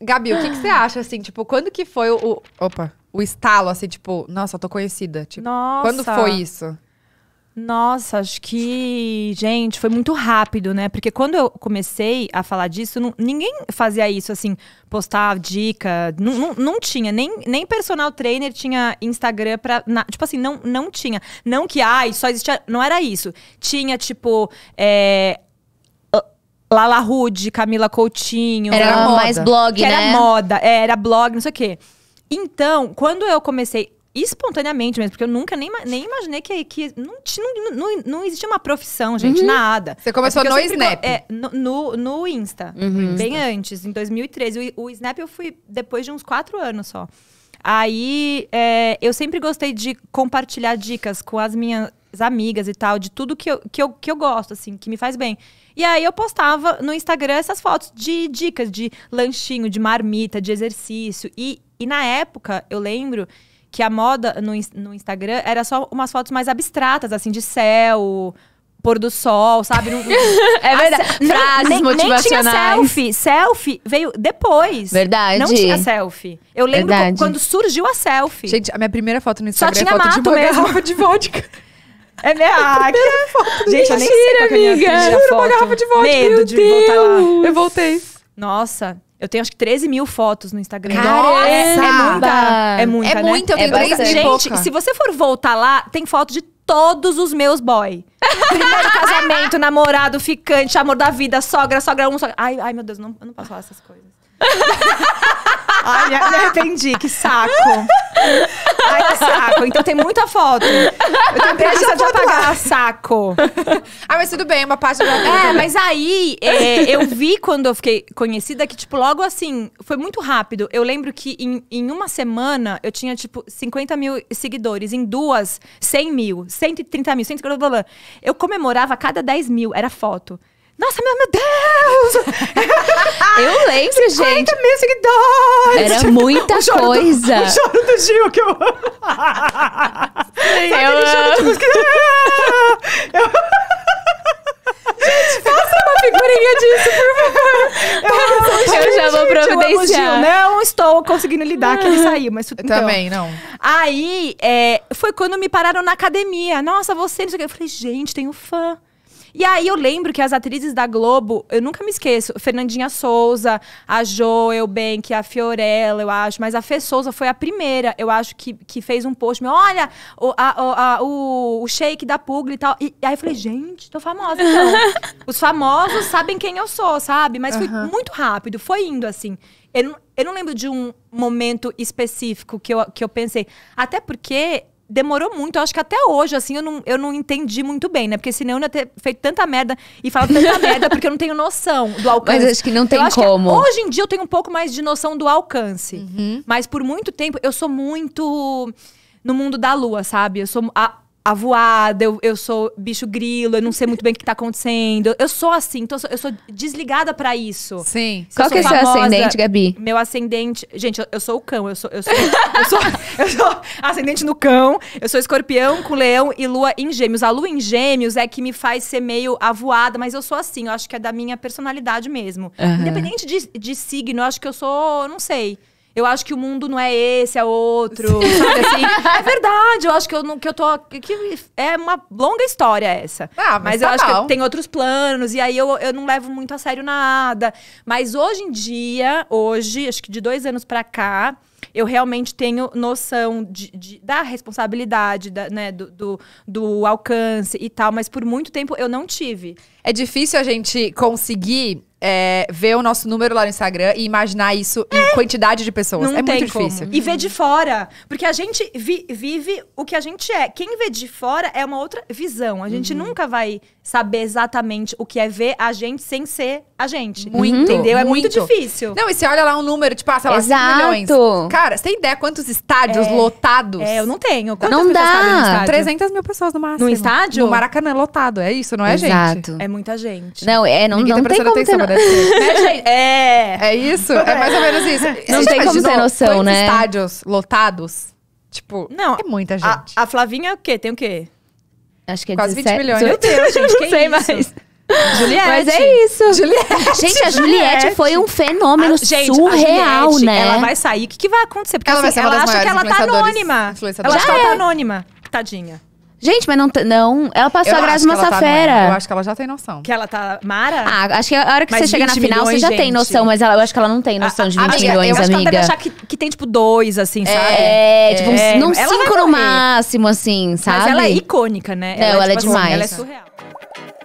Gabi, o que, que você acha, assim, tipo, quando que foi o... Opa, o estalo, assim, tipo, nossa, eu tô conhecida. Tipo, nossa. Quando foi isso? Nossa, acho que, gente, foi muito rápido, né? Porque quando eu comecei a falar disso, não, ninguém fazia isso, assim, postar dica. Não, não, tinha. Nem, nem personal trainer tinha Instagram pra. Na, tipo assim, não, não tinha. Não que, ai, só existia. Não era isso. Tinha, tipo, é, Lala Rude, Camila Coutinho. Era, era mais blog, né? Era moda, é, era blog, não sei o quê. Então, quando eu comecei espontaneamente mesmo, porque eu nunca nem, nem imaginei que, que não, não, não, não existia uma profissão, gente, uhum. nada. Você começou é no Snap? É, no, no Insta, uhum. bem Insta. antes, em 2013. O, o, Snap eu fui depois de uns quatro anos só. Aí, é, eu sempre gostei de compartilhar dicas com as minhas, amigas e tal, de tudo que eu, que, eu, que eu gosto, assim, que me faz bem. E aí eu postava no Instagram essas fotos de dicas de lanchinho, de marmita, de exercício. E, e na época, eu lembro que a moda no, no Instagram era só umas fotos mais abstratas, assim, de céu, pôr do sol, sabe? Não, é verdade. Frases nem, motivacionais. Nem tinha selfie. Selfie veio depois. Verdade. Não tinha selfie. Eu lembro quando surgiu a selfie. Gente, a minha primeira foto no Instagram Só é tinha é foto mato de uma mesmo. garrafa de vodka. É minha ah, foto. Gente, Mentira, eu nem sei qual que é minha amiga. Juro, foto. uma garrafa de volta, Medo Meu de Deus. voltar lá. Eu voltei. Nossa, eu tenho acho que 13 mil fotos no Instagram. Cara, é, é muita. É muita, é né? muita eu tenho é Gente, se você for voltar lá, tem foto de todos os meus boy. Primeiro casamento, namorado, ficante, amor da vida, sogra, sogra um, sogra... Ai, ai meu Deus, não, eu não posso falar essas coisas. ai, me arrependi, que saco. saco. Então, então tem muita foto. Eu tenho preguiça de apagar, lá. saco. ah, mas tudo bem, uma parte É, mas aí é, eu vi quando eu fiquei conhecida que, tipo, logo assim, foi muito rápido. Eu lembro que em, em uma semana eu tinha, tipo, 50 mil seguidores. Em duas, 100 mil, 130 mil, 150 mil. Eu comemorava a cada 10 mil, era foto. Nossa, meu, meu Deus! eu lembro, gente. 40 mil seguidores! Era muita o coisa. Do, o choro do Gil que eu. Sim, eu amo. De música... eu... Gente, faça uma figurinha disso, por favor. Eu, eu, já vou providenciar. Né? Eu não estou conseguindo lidar que ele saiu, mas tudo então. Também não. Aí, é, foi quando me pararam na academia. Nossa, você, não sei o que. Eu falei, gente, tenho fã. E aí eu lembro que as atrizes da Globo, eu nunca me esqueço, Fernandinha Souza, a Jo Eubank, a Fiorella, eu acho, mas a Fê Souza foi a primeira, eu acho, que, que fez um post, meu, olha, o, a, a, o, o shake da Pugli e tal. E, aí eu falei, gente, tô famosa então. Os famosos sabem quem eu sou, sabe? Mas foi muito rápido, foi indo assim. Eu não, eu não lembro de um momento específico que eu, que eu pensei. Até porque demorou muito. Eu acho que até hoje, assim, eu não, eu não entendi muito bem, né? Porque senão eu não ia ter feito tanta merda e falado tanta merda, porque eu não tenho noção do alcance. Mas acho que não tem eu como. hoje em dia eu tenho um pouco mais de noção do alcance. Uhum. Mas por muito tempo eu sou muito no mundo da lua, sabe? Eu sou. A, avoada, eu, eu sou bicho grilo, eu não sei muito bem o que tá acontecendo. Eu sou assim, então eu sou, desligada para isso. Sim. Se Qual que é o seu ascendente, Gabi? Meu ascendente. Gente, eu, eu sou o cão, eu sou, eu sou. eu sou, eu sou ascendente no cão, eu sou escorpião com leão e lua em gêmeos. A lua em gêmeos é que me faz ser meio avoada, mas eu sou assim, eu acho que é da minha personalidade mesmo. Uhum. Independente de, de signo, eu acho que eu sou, não sei eu acho que o mundo não é esse, é outro. Sabe assim? é verdade, eu acho que eu, não, que eu tô. Que é uma longa história essa. Ah, mas, mas tá eu acho que tem outros planos, e aí eu, eu não levo muito a sério nada. Mas hoje em dia, hoje, acho que de dois anos pra cá, eu realmente tenho noção de, de da responsabilidade, da, né, do, do, do, alcance e tal, mas por muito tempo eu não tive. É difícil a gente conseguir é, ver o nosso número lá no Instagram e imaginar isso é. em quantidade de pessoas. Não é muito difícil. Como. E ver de fora. Porque a gente vi, vive o que a gente é. Quem vê de fora é uma outra visão. A gente uhum. nunca vai saber exatamente o que é ver a gente sem ser a gente. Uhum. Muito. Entendeu? É muito, muito difícil. Não, e você olha lá um número, tipo, ah, sei lá, Exato. 5 milhões. Cara, você tem ideia quantos estádios é. lotados? É, eu não tenho. Quantas não dá. 300 mil pessoas no máximo. No estádio? No Maracanã é lotado, é isso, não é Exato. gente? É muita gente. Não, é, não, não tá tem como ter... No... é, gente? É. É isso? É. mais ou menos isso. Não tem como ter noção, né? estádios lotados? Tipo, não, é muita gente. A, a Flavinha é o quê? Tem o quê? Acho que é Quase 17... 20 milhões. Meu Deus, gente, que Não sei isso? mais. Juliette. Mas é isso. Juliette. Gente, a Juliette, Juliette. foi um fenômeno a, gente, surreal, Juliette, né? Ela vai sair. O que, que vai acontecer? Porque ela, assim, ela tá acha que ela tá anônima. Ela acha que ela tá anônima. Tadinha. Gente, mas não. Não, ela passou eu a Grazi Massafera. Tá eu acho que ela já tem noção. Que ela tá. Mara? Ah, acho que a hora que mas você chega na final, milhões, você já gente. tem noção, mas ela, eu acho que ela não tem noção a, de 20 amiga, milhões, eu acho amiga. Que ela deve achar que, que tem, tipo, dois, assim, é, sabe? É, tipo, é tipo, é. não cinco no máximo, assim, sabe? Mas ela é icônica, né? É, não, ela, ela é, tipo, é demais. Assim, ela é surreal.